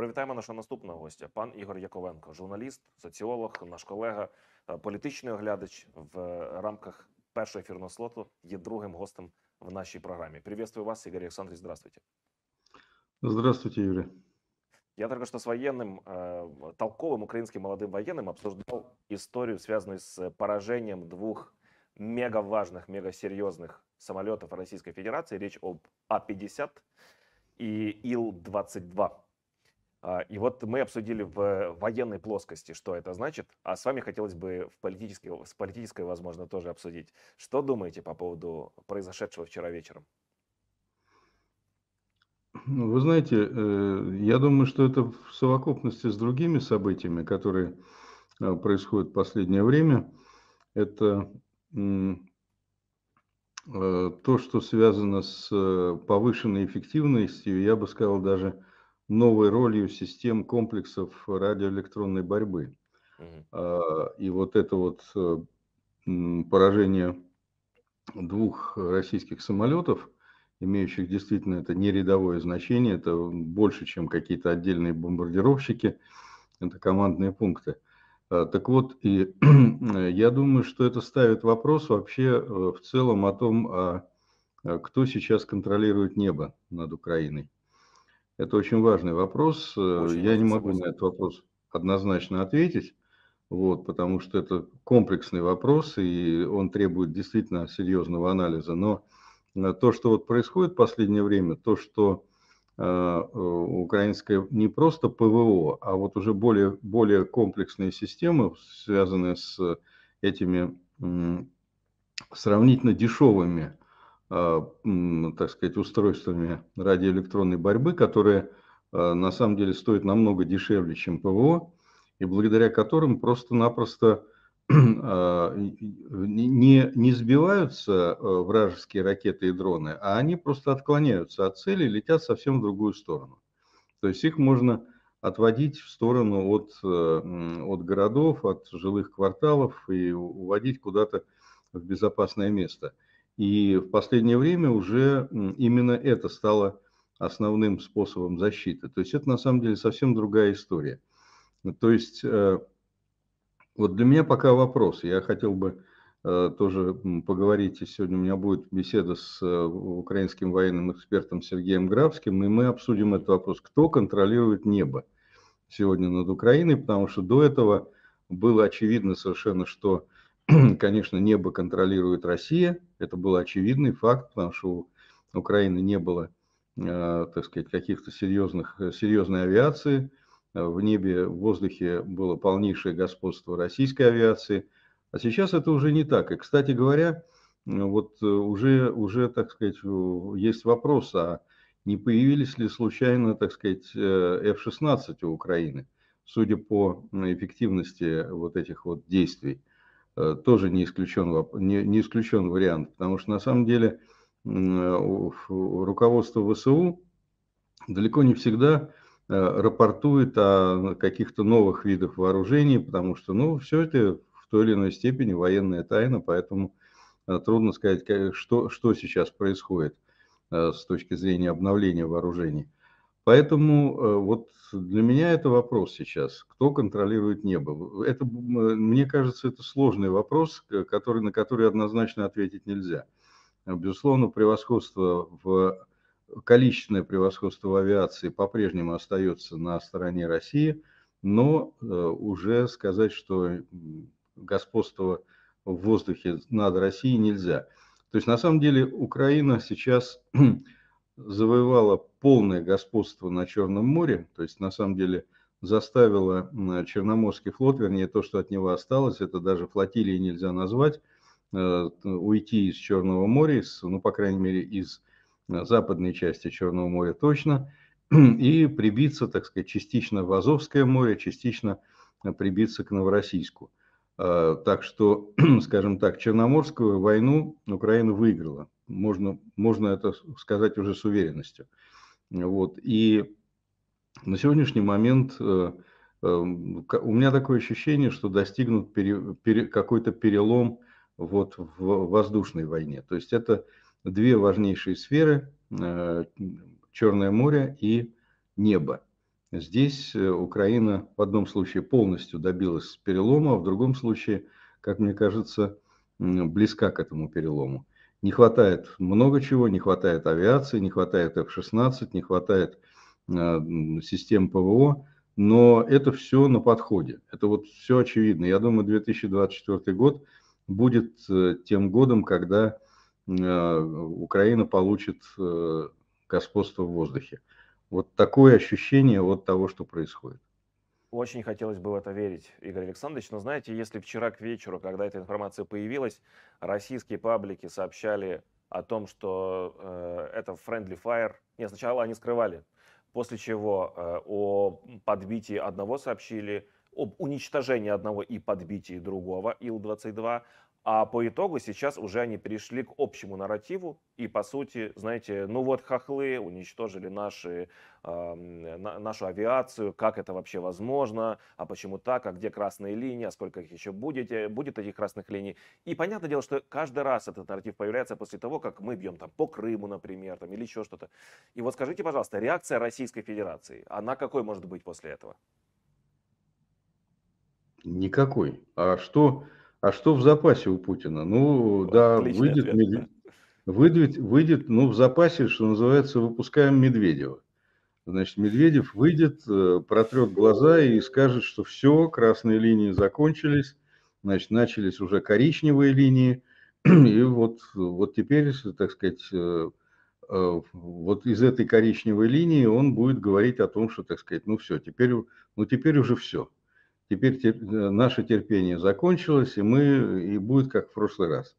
Привітаємо нашого наступного гостя, пан Ігор Яковенко, журналіст, соціолог, наш колега, політичний оглядач в рамках першого ефірного слоту. Є другим гостем в нашій програмі. Приветствую вас, Игорь Александрович. Здравствуйте. Здравствуйте, Юрий. Я только что с военным, э, толковым украинским молодым военным обсуждал историю, связанную с поражением двух мега важных, мега серьезных самолетов Российской Федерации. Речь об А-50 и Ил-22. А, и вот мы обсудили в военной плоскости, что это значит, а с вами хотелось бы в политической, с политической, возможно, тоже обсудить. Что думаете по поводу произошедшего вчера вечером? Ну, вы знаете, э, я думаю, что это в совокупности с другими событиями, которые э, происходят в последнее время. Это э, то, что связано с повышенной эффективностью, я бы сказал, даже новой ролью систем комплексов радиоэлектронной борьбы. А, и вот это вот э, поражение двух российских самолетов, имеющих действительно это не рядовое значение, это больше, чем какие-то отдельные бомбардировщики, это командные пункты. А, так вот, и я думаю, что это ставит вопрос вообще э, в целом о том, а, кто сейчас контролирует небо над Украиной. Это очень важный вопрос. Э, очень Я не могу на этот вопрос однозначно ответить, вот, потому что это комплексный вопрос, и он требует действительно серьезного анализа. Но э, то, что вот происходит в последнее время, то, что э, украинское не просто ПВО, а вот уже более, более комплексные системы, связанные с этими э, сравнительно дешевыми а, так сказать, устройствами радиоэлектронной борьбы, которые а, на самом деле стоят намного дешевле, чем ПВО, и благодаря которым просто-напросто а, не, не сбиваются вражеские ракеты и дроны, а они просто отклоняются от цели и летят совсем в другую сторону. То есть их можно отводить в сторону от, от городов, от жилых кварталов и уводить куда-то в безопасное место – и в последнее время уже именно это стало основным способом защиты. То есть это на самом деле совсем другая история. Ну, то есть э, вот для меня пока вопрос. Я хотел бы э, тоже поговорить, и сегодня у меня будет беседа с э, украинским военным экспертом Сергеем Графским, и мы обсудим этот вопрос, кто контролирует небо сегодня над Украиной, потому что до этого было очевидно совершенно, что конечно, небо контролирует Россия. Это был очевидный факт, потому что у Украины не было, а, так сказать, каких-то серьезных, э, серьезной авиации. А, в небе, в воздухе было полнейшее господство российской авиации. А сейчас это уже не так. И, кстати говоря, э, вот э, уже, уже так сказать, есть вопрос, а не появились ли случайно, так сказать, F-16 у Украины, судя по эффективности вот этих вот действий. Э, тоже не исключен, не, не исключен вариант, потому что на самом деле руководство ВСУ далеко не всегда э, рапортует о ну, каких-то новых видах вооружений, потому что, ну, все это в той или иной степени военная тайна, поэтому э, трудно сказать, что, что сейчас происходит с точки зрения обновления вооружений. Поэтому э, вот для меня это вопрос сейчас, кто контролирует небо. Это, э, мне кажется, это сложный вопрос, который, на который однозначно ответить нельзя. Э, безусловно, превосходство в количественное превосходство в авиации по-прежнему остается на стороне России, но уже сказать, что господство в воздухе над Россией нельзя. То есть на самом деле Украина сейчас завоевала полное господство на Черном море, то есть на самом деле заставила Черноморский флот, вернее то, что от него осталось, это даже флотилии нельзя назвать, э, уйти из Черного моря, из, ну, по крайней мере, из э, западной части Черного моря точно, и прибиться, так сказать, частично в Азовское море, частично э, прибиться к Новороссийску. Так что, скажем так, Черноморскую войну Украина выиграла можно, можно это сказать уже с уверенностью. Вот. И на сегодняшний момент э, эм, у меня такое ощущение, что достигнут пере, пере, какой-то перелом вот в воздушной войне. То есть это две важнейшие сферы э, Черное море и небо. Здесь э, Украина в одном случае полностью добилась перелома, а в другом случае, как мне кажется, близка к этому перелому. Не хватает много чего, не хватает авиации, не хватает F-16, не хватает э, систем ПВО, но это все на подходе. Это вот все очевидно. Я думаю, 2024 год будет э, тем годом, когда э, Украина получит господство в воздухе. Вот такое ощущение от того, что происходит. Очень хотелось бы в это верить, Игорь Александрович, но знаете, если вчера к вечеру, когда эта информация появилась, российские паблики сообщали о том, что э, это friendly fire. Нет, сначала они скрывали, после чего э, о подбитии одного сообщили, об уничтожении одного и подбитии другого Ил-22, а по итогу сейчас уже они перешли к общему нарративу и, по сути, знаете, ну вот хохлы уничтожили наши, э, на, нашу авиацию, как это вообще возможно, а почему так, а где красные линии, а сколько их еще будете, э, будет этих красных линий. И понятное дело, что каждый раз этот нарратив появляется после того, как мы бьем там по Крыму, например, там, или еще что-то. И вот скажите, пожалуйста, реакция Российской Федерации, она какой может быть после этого? Никакой. А что а что в запасе у Путина? Ну, вот, да, выйдет, выйдет, выйдет, ну, в запасе, что называется, выпускаем Медведева. Значит, Медведев выйдет, э, протрет глаза и скажет, что все, красные линии закончились, значит, начались уже коричневые линии, и вот, вот теперь, так сказать, э, э, вот из этой коричневой линии он будет говорить о том, что, так сказать, ну все, теперь, ну теперь уже все теперь тер... Э, наше терпение закончилось, и мы и будет как в прошлый раз.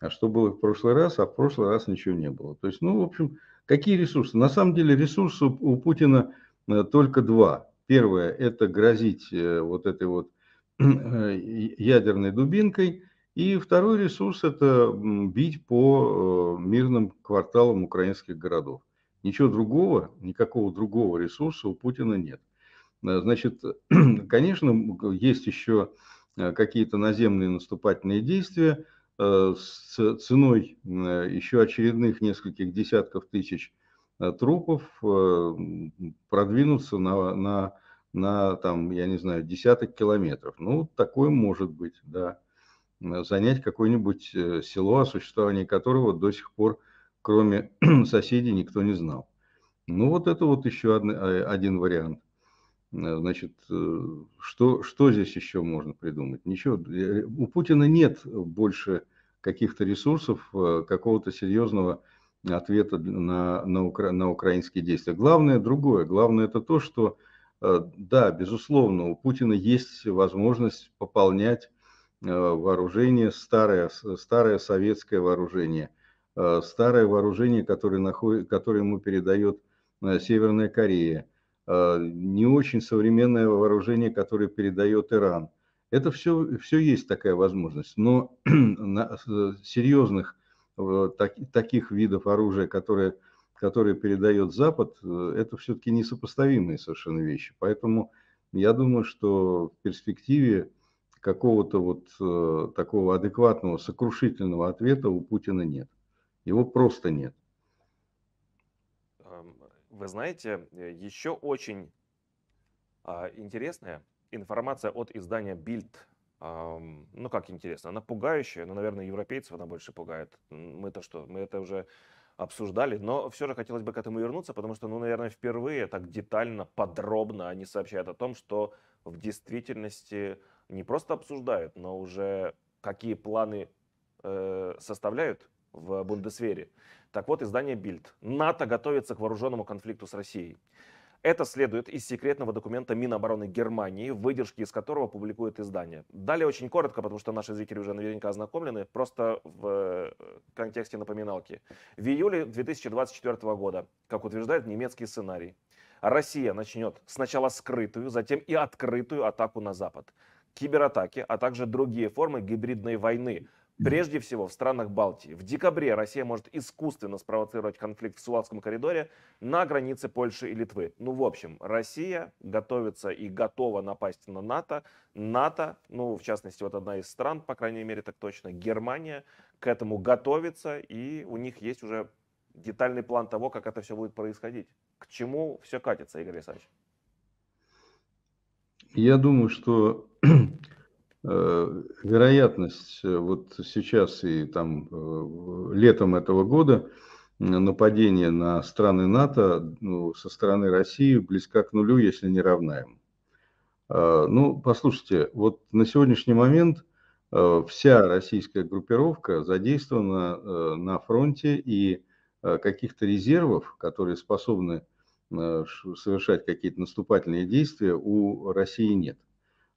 А что было в прошлый раз, а в прошлый раз ничего не было. То есть, ну, в общем, какие ресурсы? На самом деле ресурсы у Путина э, только два. Первое – это грозить э, вот этой вот ядерной дубинкой. И второй ресурс – это бить по мирным кварталам украинских городов. Ничего другого, никакого другого ресурса у Путина нет. Э, значит, конечно, есть еще э, какие-то наземные наступательные действия э, с ценой еще очередных нескольких десятков тысяч трупов продвинуться на, на, на там, я не знаю, десяток километров. Ну, такое может быть, да. Занять какое-нибудь село, о существовании которого до сих пор, кроме соседей, никто не знал. Ну, вот это вот еще один, один вариант. Э, значит, э, что, что здесь еще можно придумать? Ничего. Э, у Путина нет больше каких-то ресурсов, какого-то серьезного ответа на, на, укра, на украинские действия. Главное другое. Главное это то, что, да, безусловно, у Путина есть возможность пополнять вооружение, старое, старое советское вооружение, старое вооружение, которое, находит, которое ему передает Северная Корея – Э, не очень современное вооружение, которое передает Иран. Это все, все есть такая возможность, но серьезных э, так, таких видов оружия, которые, которые передает Запад, э, это все-таки несопоставимые совершенно вещи. Поэтому я думаю, что в перспективе какого-то вот такого адекватного, сокрушительного ответа у Путина нет. Его просто нет. Вы знаете, э, еще очень а, интересная информация от издания Bild. А, ну, как интересно, она пугающая, но, наверное, европейцев она больше пугает. Мы-то что, мы это уже обсуждали, но все же хотелось бы к этому вернуться, потому что, ну, наверное, впервые так детально, подробно они сообщают о том, что в действительности не просто обсуждают, но уже какие планы э, составляют в Бундесвере. Так вот, издание Bild. НАТО готовится к вооруженному конфликту с Россией. Это следует из секретного документа Минобороны Германии, выдержки из которого публикует издание. Далее очень коротко, потому что наши зрители уже наверняка ознакомлены, просто в э, контексте напоминалки. В июле 2024 года, как утверждает немецкий сценарий, Россия начнет сначала скрытую, затем и открытую атаку на Запад. Кибератаки, а также другие формы гибридной войны – Прежде всего в странах Балтии. В декабре Россия может искусственно спровоцировать конфликт в Суалском коридоре на границе Польши и Литвы. Ну, в общем, Россия готовится и готова напасть на НАТО. НАТО, ну, в частности, вот одна из стран, по крайней мере, так точно, Германия, к этому готовится, и у них есть уже детальный план того, как это все будет происходить. К чему все катится, Игорь Александрович? Я думаю, что Э, вероятность э, вот сейчас и там э, летом этого года нападения на страны НАТО ну, со стороны России близка к нулю, если не равна им. Ну, послушайте, вот на сегодняшний момент вся российская группировка задействована на фронте, и каких-то резервов, которые способны совершать какие-то наступательные действия, у России нет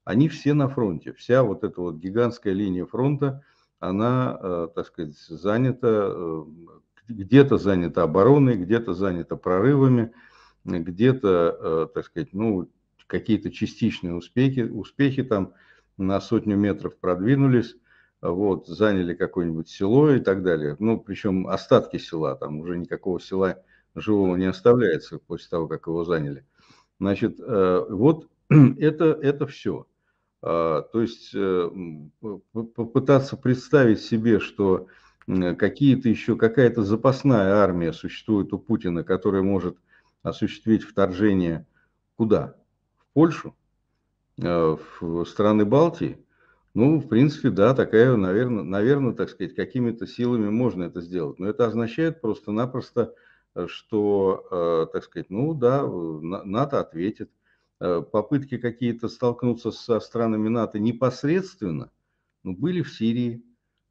они все на фронте. Вся вот эта вот гигантская линия фронта, она, э, так сказать, занята, э, где-то занята обороной, где-то занята прорывами, где-то, э, так сказать, ну, какие-то частичные успехи, успехи там на сотню метров продвинулись, вот, заняли какое-нибудь село и так далее. Ну, причем остатки села, там уже никакого села живого не оставляется после того, как его заняли. Значит, вот это, это все. А, то есть э, попытаться представить себе, что какие-то еще какая-то запасная армия существует у Путина, которая может осуществить вторжение куда? В Польшу? А, в страны Балтии? Ну, в принципе, да, такая, наверное, наверное так сказать, какими-то силами можно это сделать. Но это означает просто-напросто, э, что, э, так сказать, ну да, НАТО ответит. Э, попытки какие-то столкнуться со странами НАТО непосредственно ну, были в Сирии,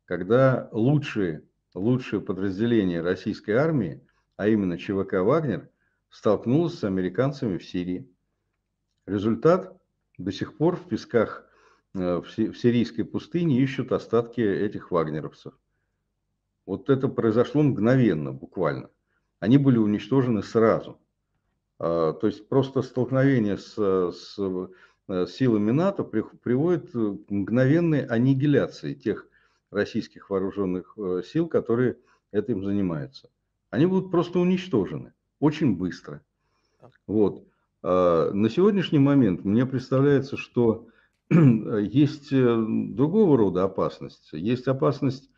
когда лучшие, лучшие подразделения российской армии, а именно ЧВК «Вагнер», столкнулось с американцами в Сирии. Результат – до сих пор в песках э, в сирийской пустыне ищут остатки этих вагнеровцев. Вот это произошло мгновенно, буквально. Они были уничтожены сразу – а, то есть просто столкновение с, с э, силами НАТО приводит э, к мгновенной аннигиляции тех российских вооруженных э, сил, которые этим занимаются. Они будут просто уничтожены очень быстро. Вот. А, на сегодняшний момент мне представляется, что есть другого рода опасность. Есть опасность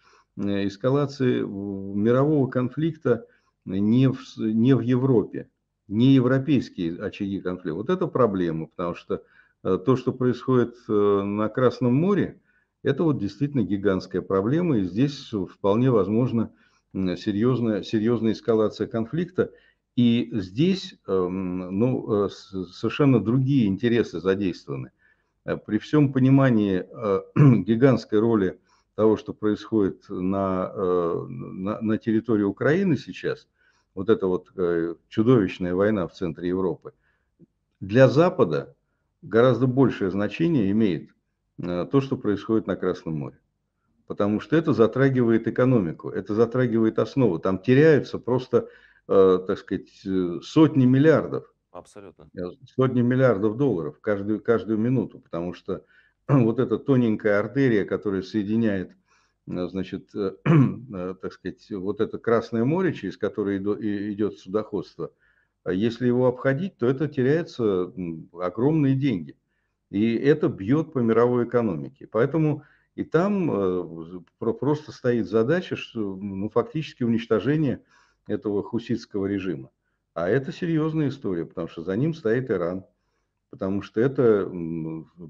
эскалации мирового конфликта не в, не в Европе, не европейские очаги конфликта. Вот это проблема, потому что э, то, что происходит э, на Красном море, это вот действительно гигантская проблема, и здесь вполне возможно серьезная, серьезная эскалация конфликта. И здесь эм, ну, э, совершенно другие интересы задействованы. При всем понимании гигантской роли того, что происходит на, на, на территории Украины сейчас – вот эта вот э, чудовищная война в центре Европы, для Запада гораздо большее значение имеет э, то, что происходит на Красном море. Потому что это затрагивает экономику, это затрагивает основу. Там теряются просто, э, так сказать, сотни миллиардов. Абсолютно. Сотни миллиардов долларов каждую, каждую минуту, потому что вот эта тоненькая артерия, которая соединяет Э, значит, э, э, так сказать, вот это Красное море, через которое идет судоходство, если его обходить, то это теряется огромные деньги. И это бьет по мировой экономике. Поэтому и там просто стоит задача, что ну, фактически уничтожение этого хуситского режима. А это серьезная история, потому что за ним стоит Иран. Потому что это,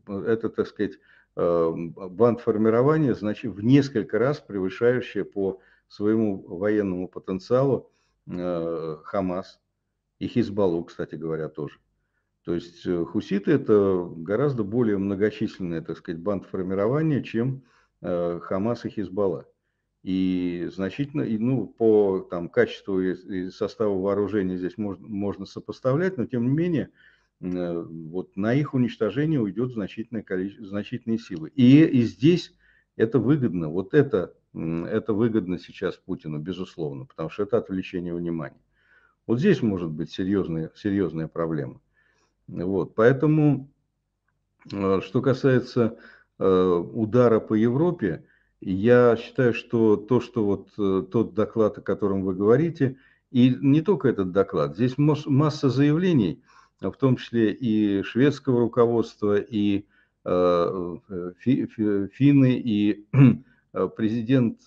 это так сказать, Эм, бандформирование значит, в несколько раз превышающее по своему военному потенциалу э, Хамас и Хизбаллу, кстати говоря, тоже. То есть э, хуситы – это гораздо более многочисленное, так сказать, бандформирование, чем э, Хамас и Хизбалла. И значительно, и, ну, по там, качеству и составу вооружения здесь можно, можно сопоставлять, но тем не менее – Э, вот на их уничтожение уйдет значительное количество, значительные силы. И, и здесь это выгодно, вот это, это выгодно сейчас Путину, безусловно, потому что это отвлечение внимания. Вот здесь может быть серьезная, серьезная проблема. Вот, поэтому, э, что касается э, удара по Европе, я считаю, что то, что вот тот доклад, о котором вы говорите, и не только этот доклад, здесь масса заявлений – Э, в том числе и шведского руководства, и э, э, финны, и президент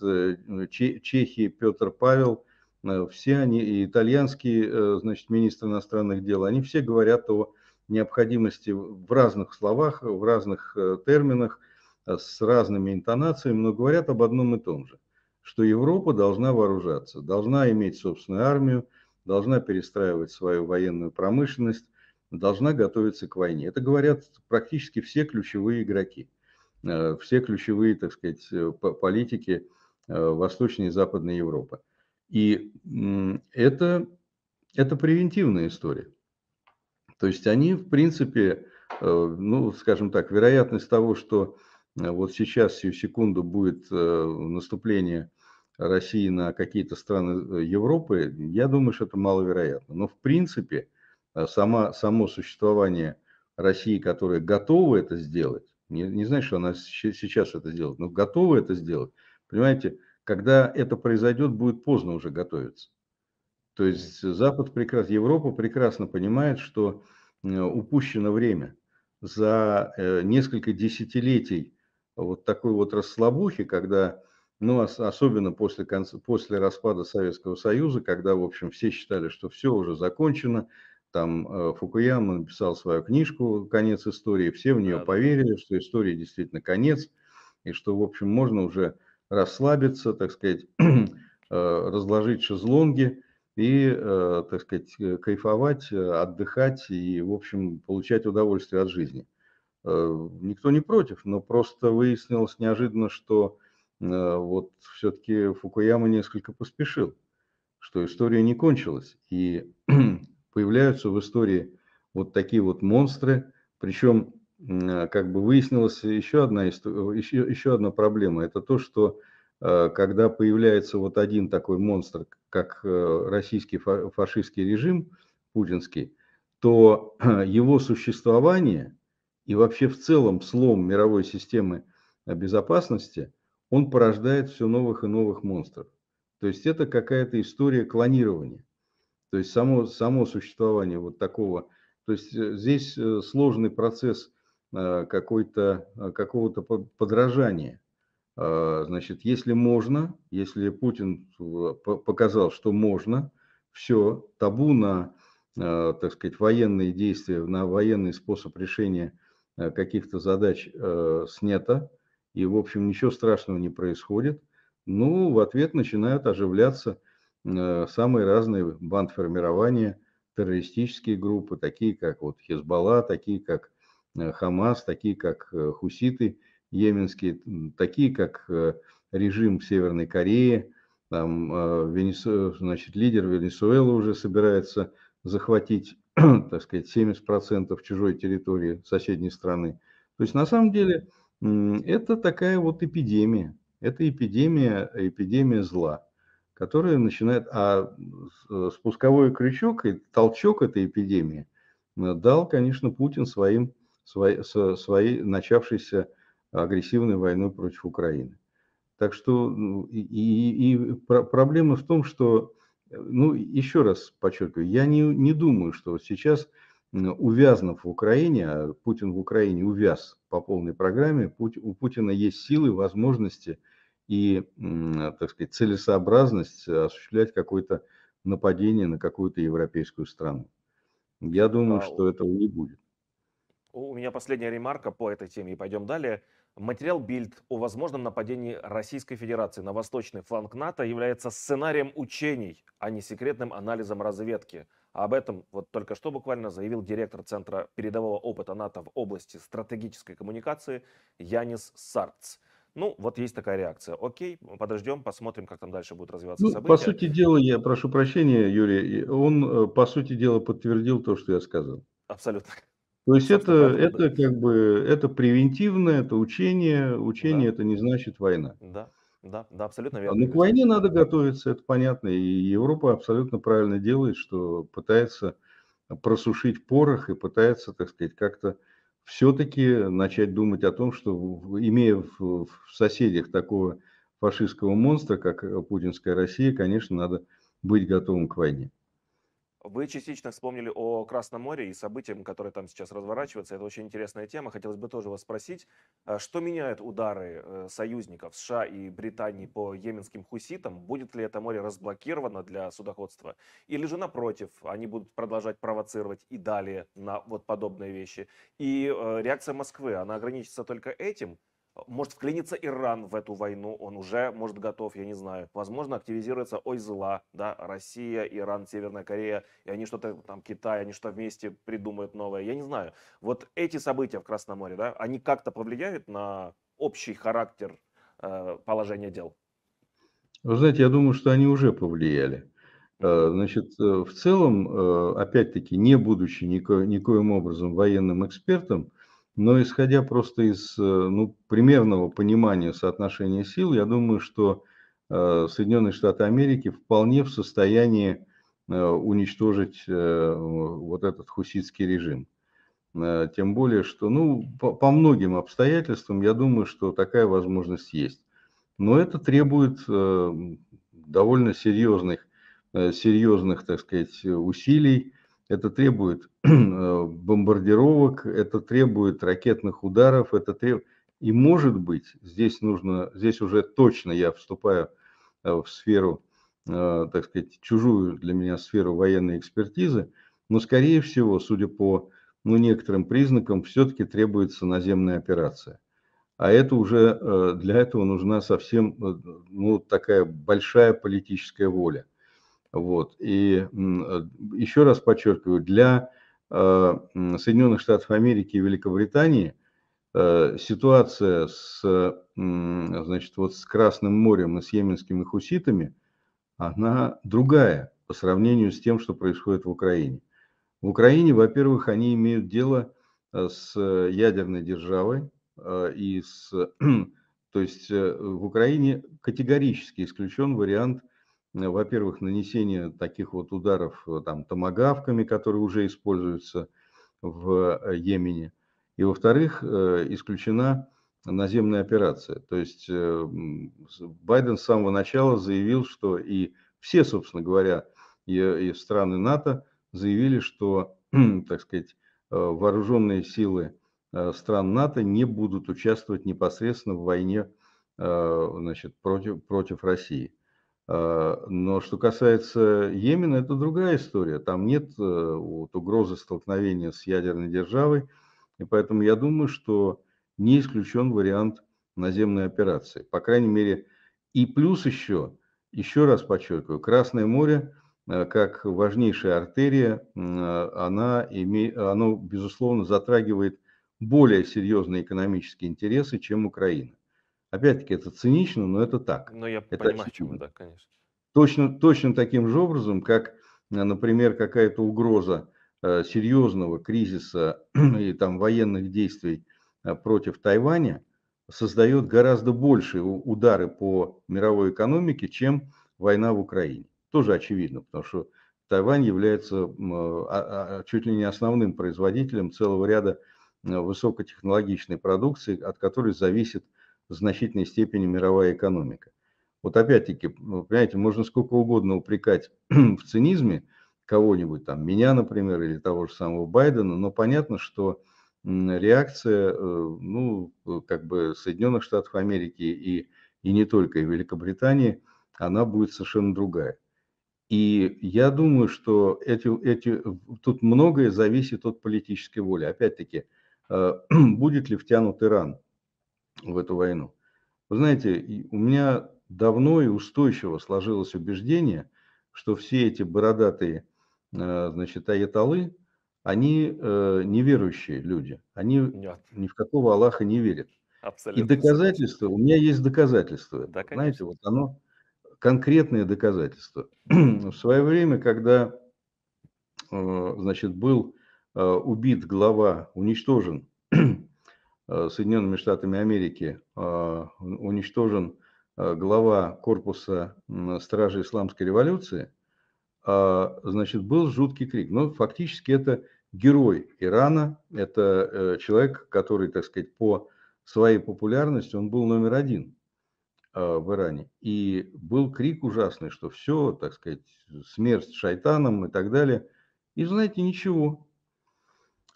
Чехии Петр Павел, все они, и итальянский значит, министр иностранных дел, они все говорят о необходимости в разных словах, в разных терминах, с разными интонациями, но говорят об одном и том же, что Европа должна вооружаться, должна иметь собственную армию, должна перестраивать свою военную промышленность, должна готовиться к войне. Это говорят практически все ключевые игроки, э, все ключевые, так сказать, э, политики э, Восточной и Западной Европы. И это, это превентивная история. То есть они, в принципе, ну, скажем так, вероятность того, что вот сейчас, сию секунду, будет наступление России на какие-то страны Европы, я думаю, что это маловероятно. Но, в принципе, а сама, само существование России, которая готова это сделать, не, не значит, что она сейчас это сделает, но готова это сделать, понимаете, когда это произойдет, будет поздно уже готовиться. То есть Запад прекрасно, Европа прекрасно понимает, что э, упущено время. За э, несколько десятилетий вот такой вот расслабухи, когда, ну, особенно после, конца, после распада Советского Союза, когда, в общем, все считали, что все уже закончено, там э, Фукуяма написал свою книжку «Конец истории», все в нее да, поверили, что история действительно конец, и что, в общем, можно уже расслабиться, так сказать, э, разложить шезлонги и, э, так сказать, кайфовать, отдыхать и, в общем, получать удовольствие от жизни. Никто не против, но просто выяснилось неожиданно, что вот все-таки Фукуяма несколько поспешил, что история не кончилась. И появляются в истории вот такие вот монстры. Причем, как бы выяснилась еще одна, еще, еще одна проблема. Это то, что э, когда появляется вот один такой монстр, как э, российский фашистский режим, путинский, то э, его существование и вообще в целом слом мировой системы безопасности, он порождает все новых и новых монстров. То есть это какая-то история клонирования. То есть само, само существование вот такого. То есть э, здесь э, сложный процесс э, какой-то, какого-то подражания. А, значит, если можно, если Путин показал, что можно, все, табу на, так сказать, военные действия, на военный способ решения каких-то задач снято, и, в общем, ничего страшного не происходит, ну, в ответ начинают оживляться – Э, самые разные бандформирования, террористические группы, такие как вот Хизбалла, такие как э, Хамас, такие как э, хуситы йеменские, такие как режим Северной Кореи, там значит, лидер Венесуэлы уже собирается захватить, так сказать, 70% чужой территории соседней страны. То есть на самом деле это такая вот эпидемия, это эпидемия, эпидемия зла которые начинают... А э, спусковой крючок и толчок этой эпидемии э, дал, конечно, Путин своим, своей, своей начавшейся агрессивной войной против Украины. Так что ну, и, и, и проблема в том, что, э, ну, еще раз подчеркиваю, я не, не думаю, что сейчас увязнув в Украине, а Путин в Украине увяз по полной программе, у Путина есть силы, возможности – и, так сказать, целесообразность осуществлять какое-то нападение на какую-то европейскую страну. Я думаю, да, что этого не будет. У меня последняя ремарка по этой теме, и пойдем далее. Материал Бильд о возможном нападении Российской Федерации на восточный фланг НАТО является сценарием учений, а не секретным анализом разведки. об этом вот только что буквально заявил директор Центра передового опыта НАТО в области стратегической коммуникации Янис Сарц. Ну, вот есть такая реакция. Окей, подождем, посмотрим, как там дальше будут развиваться ну, события. По сути дела, я прошу прощения, Юрий, он, э, по сути дела, подтвердил то, что я сказал. Абсолютно. То есть это, это как бы, это превентивное, это учение, учение да. это не значит война. Да, да, да, абсолютно а, ну, верно. Но к войне надо готовиться, это понятно, и Европа абсолютно правильно делает, что пытается просушить порох и пытается, так сказать, как-то все-таки начать думать о том, что имея в, в соседях такого фашистского монстра, как э, путинская Россия, конечно, надо быть готовым к войне. Вы частично вспомнили о Красном море и событиям, которые там сейчас разворачиваются. Это очень интересная тема. Хотелось бы тоже вас спросить, а что меняют удары э, союзников США и Британии по йеменским хуситам? Будет ли это море разблокировано для судоходства? Или же, напротив, они будут продолжать провоцировать и далее на вот подобные вещи? И э, реакция Москвы, она ограничится только этим – может вклиниться Иран в эту войну, он уже, может, готов, я не знаю. Возможно, активизируется ой зла, да, Россия, Иран, Северная Корея, и они что-то там, Китай, они что-то вместе придумают новое, я не знаю. Вот эти события в Красном море, да, они как-то повлияют на общий характер э, положения дел? Вы знаете, я думаю, что они уже повлияли. Э, значит, э, в целом, э, опять-таки, не будучи нико, никоим образом военным экспертом, но исходя просто из э, ну, примерного понимания соотношения сил, я думаю, что э, Соединенные Штаты Америки вполне в состоянии э, уничтожить вот этот хуситский режим. Тем более, что ну, по, по многим обстоятельствам, я думаю, что такая возможность есть. Но это требует довольно серьезных, серьезных так сказать, усилий. Это требует Э, бомбардировок, это требует ракетных ударов, это требует... И может быть, здесь нужно, здесь уже точно я вступаю э, в сферу, э, так сказать, чужую для меня сферу военной экспертизы, но, скорее всего, судя по ну, некоторым признакам, все-таки требуется наземная операция. А это уже для этого нужна совсем ну, такая большая политическая воля. Вот. И еще раз подчеркиваю, для Э, Соединенных Штатов Америки и Великобритании э, ситуация с, значит, вот с Красным морем и с йеменскими хуситами, она другая по сравнению с тем, что происходит в Украине. В Украине, во-первых, они имеют дело э, с ядерной державой, и с, то есть в Украине категорически исключен вариант – Э, во-первых, нанесение таких вот ударов э, там томогавками, которые уже используются в э, Йемене, и, во-вторых, исключена наземная операция. То есть Байден с самого начала заявил, что и все, собственно говоря, и, и страны НАТО заявили, что, так сказать, вооруженные силы стран НАТО не будут участвовать непосредственно в войне значит, против, против России. А, но что касается Йемена, это другая история. Там нет э, вот, угрозы столкновения с ядерной державой. И поэтому я думаю, что не исключен вариант наземной операции. По крайней мере, и плюс еще, еще раз подчеркиваю, Красное море э, как важнейшая артерия, э, она име... оно, безусловно, затрагивает более серьезные экономические интересы, чем Украина. Опять-таки, это цинично, но это так. Но я это понимаю, очевидно. чем да, конечно. Точно, точно таким же образом, как, э, например, какая-то угроза э, серьезного кризиса и там военных действий э, против Тайваня создает гораздо большие удары по мировой экономике, чем война в Украине. Тоже очевидно, потому что Тайвань является а, а, а, чуть ли не основным производителем целого ряда высокотехнологичной продукции, от которой зависит в значительной степени мировая экономика. Вот опять-таки, ну, понимаете, можно сколько угодно упрекать в цинизме кого-нибудь, там, меня, например, или того же самого Байдена, но понятно, что реакция, э, ну, как бы Соединенных Штатов Америки и, и не только, и Великобритании, она будет совершенно другая. И я думаю, что эти, эти, тут многое зависит от политической воли. Опять-таки, э, будет ли втянут Иран в эту войну. Вы знаете, у меня давно и устойчиво сложилось убеждение, что все эти бородатые э, значит, аяталы, они э, неверующие люди, они Нет. ни в какого Аллаха не верят. Абсолютно. И доказательства, у меня есть доказательства. Да, Знаете, вот оно, конкретные доказательства. В свое время, когда э, значит, был убит глава, уничтожен Э, Соединенными Штатами Америки а, уничтожен а, глава корпуса стражи исламской революции, а, значит, был жуткий крик. Но ну, фактически это герой Ирана, это э, человек, который, так сказать, по своей популярности, он был номер один в Иране. И был крик ужасный, что все, так сказать, смерть шайтаном и так далее. И знаете, ничего,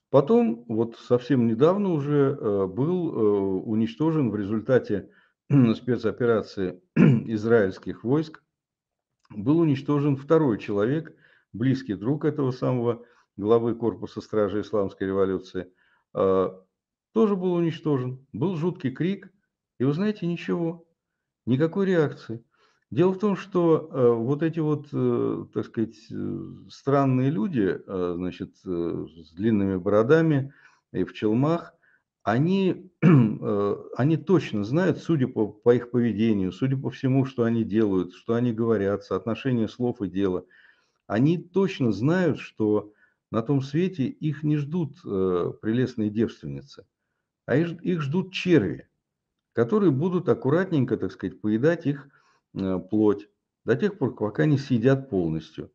Потом, вот совсем недавно уже э, был э, уничтожен в результате спецоперации израильских войск, был уничтожен второй человек, близкий друг этого самого главы корпуса стражи исламской революции, э, тоже был уничтожен. Был жуткий крик, и вы знаете, ничего, никакой реакции. Дело в том, что э, вот эти вот, э, так сказать, э, странные люди, э, значит, э, с длинными бородами и в челмах, они, э, они точно знают, судя по, по их поведению, судя по всему, что они делают, что они говорят, соотношение слов и дела, они точно знают, что на том свете их не ждут прелестные девственницы, а их, их ждут черви, которые будут аккуратненько, так сказать, поедать их Э, плоть до тех пор, пока не съедят полностью.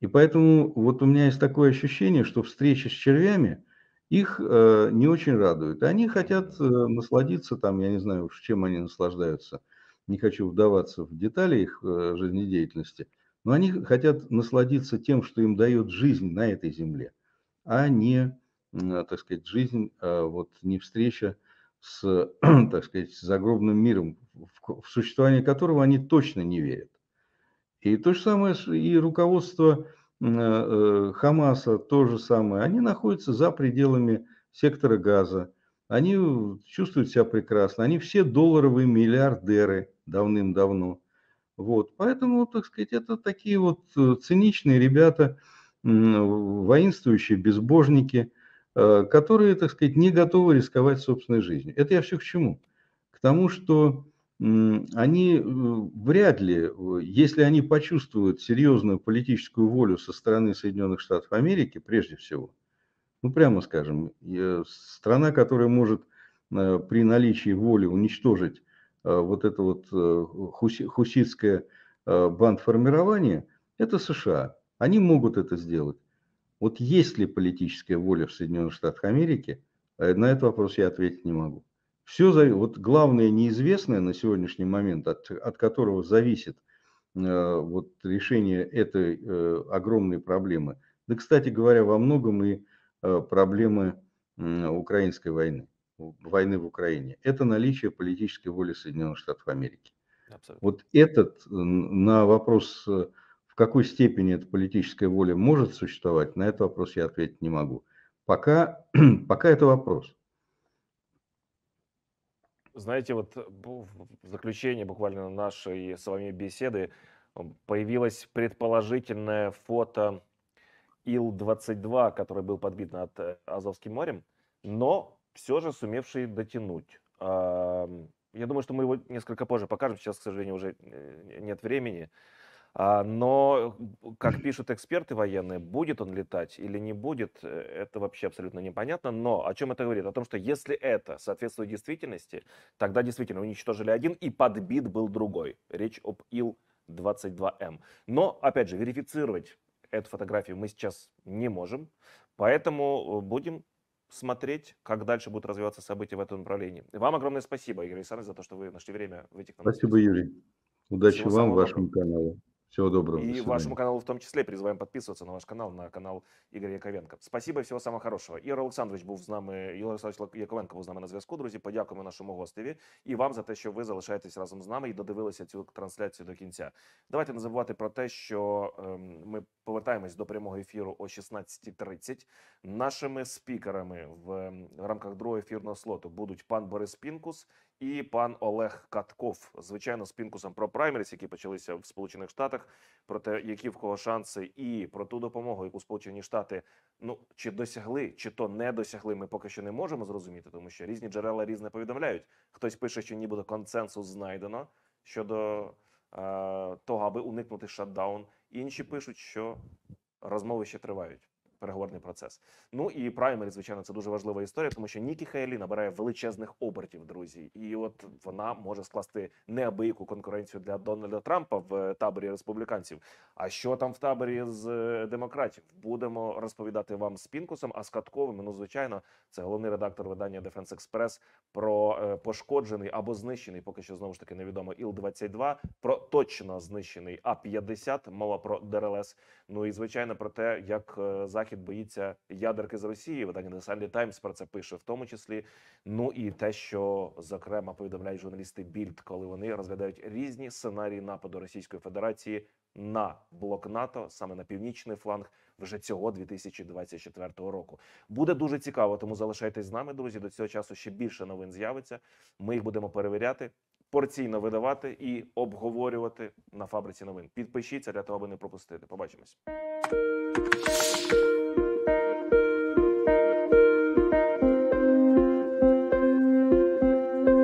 И поэтому вот у меня есть такое ощущение, что встречи с червями их э, не очень радуют. Они хотят э, насладиться там, я не знаю уж, чем они наслаждаются. Не хочу вдаваться в детали их э, жизнедеятельности. Но они хотят насладиться тем, что им дает жизнь на этой земле, а не, э, так сказать, жизнь, э, вот не встреча с, так сказать, загробным миром, в существование которого они точно не верят. И то же самое и руководство э, э, Хамаса, то же самое. Они находятся за пределами сектора газа, они э, чувствуют себя прекрасно, они все долларовые миллиардеры давным-давно. Вот, поэтому, так сказать, это такие вот циничные ребята, воинствующие безбожники, Э, которые, так сказать, не готовы рисковать собственной жизнью. Это я все к чему? К тому, что они э, вряд ли, э, если они почувствуют серьезную политическую волю со стороны Соединенных Штатов Америки, прежде всего, ну прямо скажем, страна, которая может при наличии воли уничтожить вот это вот хуситское бандформирование, это США. Они могут это сделать. Вот есть ли политическая воля в Соединенных Штатах Америки, э, на этот вопрос я ответить не могу. Все, вот главное неизвестное на сегодняшний момент, от, от которого зависит э, вот решение этой э, огромной проблемы, да, кстати говоря, во многом и э, проблемы э, украинской войны, войны в Украине, это наличие политической воли Соединенных Штатов Америки. Абсолютно. Вот этот на вопрос э, в какой степени эта политическая воля может существовать, на этот вопрос я ответить не могу. Пока, пока это вопрос. Знаете, вот э, в заключение буквально нашей с вами беседы появилось предположительное фото Ил-22, который был подбит над э, Азовским морем, но все же сумевший дотянуть. Я думаю, что мы его несколько позже покажем. Сейчас, к сожалению, уже э, нет времени. А, но, э, как пишут эксперты военные, будет он летать или не будет, э, это вообще абсолютно непонятно. Но о чем это говорит? О том, что если это соответствует действительности, тогда действительно уничтожили один и подбит был другой. Речь об Ил-22М. Но, опять же, верифицировать эту фотографию мы сейчас не можем, поэтому э, будем смотреть, как дальше будут развиваться события в этом направлении. И вам огромное спасибо, Игорь Александрович, за то, что вы нашли время выйти в этих Спасибо, Юрий. Удачи Всего вам, вашему каналу. Всего доброго. И до вашему каналу в том числе призываем подписываться на ваш канал, на канал Игоря Яковенка. Спасибо і всього самого хорошого. Ігор Олександрович був з нами. Ігор Олександрович Яковенко був з нами на зв'язку. Друзі, подякуємо нашому гостеві і вам за те, що ви залишаєтесь разом з нами і додивилися цю трансляцію до кінця. Давайте не забувати про те, що ми повертаємось до прямого ефіру о 16.30. Нашими спікерами в рамках другого ефірного слоту будуть пан Борис Пінкус і пан Олег Катков. Звичайно, з пінкусом про праймеріс, які почалися в Сполучених Штатах, про те, які в кого шанси, і про ту допомогу, яку Сполучені Штати ну чи досягли, чи то не досягли. Ми поки що не можемо зрозуміти, тому що різні джерела різне повідомляють. Хтось пише, що нібито консенсус знайдено щодо. Е, того аби уникнути шатдаун, інші пишуть, що розмови ще тривають переговорний процес. Ну і праймері, звичайно, це дуже важлива історія, тому що Нікі Хейлі набирає величезних обертів, друзі, і от вона може скласти неабияку конкуренцію для Дональда Трампа в е, таборі республіканців. А що там в таборі з е, демократів? Будемо розповідати вам з Пінкусом, а з Катковим, ну звичайно, це головний редактор видання Defense Express про е, пошкоджений або знищений, поки що знову ж таки невідомо іл 22 про точно знищений А 50 мова про ДРЛС. Ну і звичайно про те, як захід. Захід боїться ядерки з Росії. Видання The Sunday Times про це пише, в тому числі. Ну і те, що зокрема повідомляють журналісти Більд, коли вони розглядають різні сценарії нападу Російської Федерації на блок НАТО, саме на північний фланг, вже цього 2024 року. Буде дуже цікаво, тому залишайтесь з нами, друзі. До цього часу ще більше новин з'явиться. Ми їх будемо перевіряти. Порційно видавати і обговорювати на фабриці новин. Підпишіться для того, аби не пропустити. Побачимось.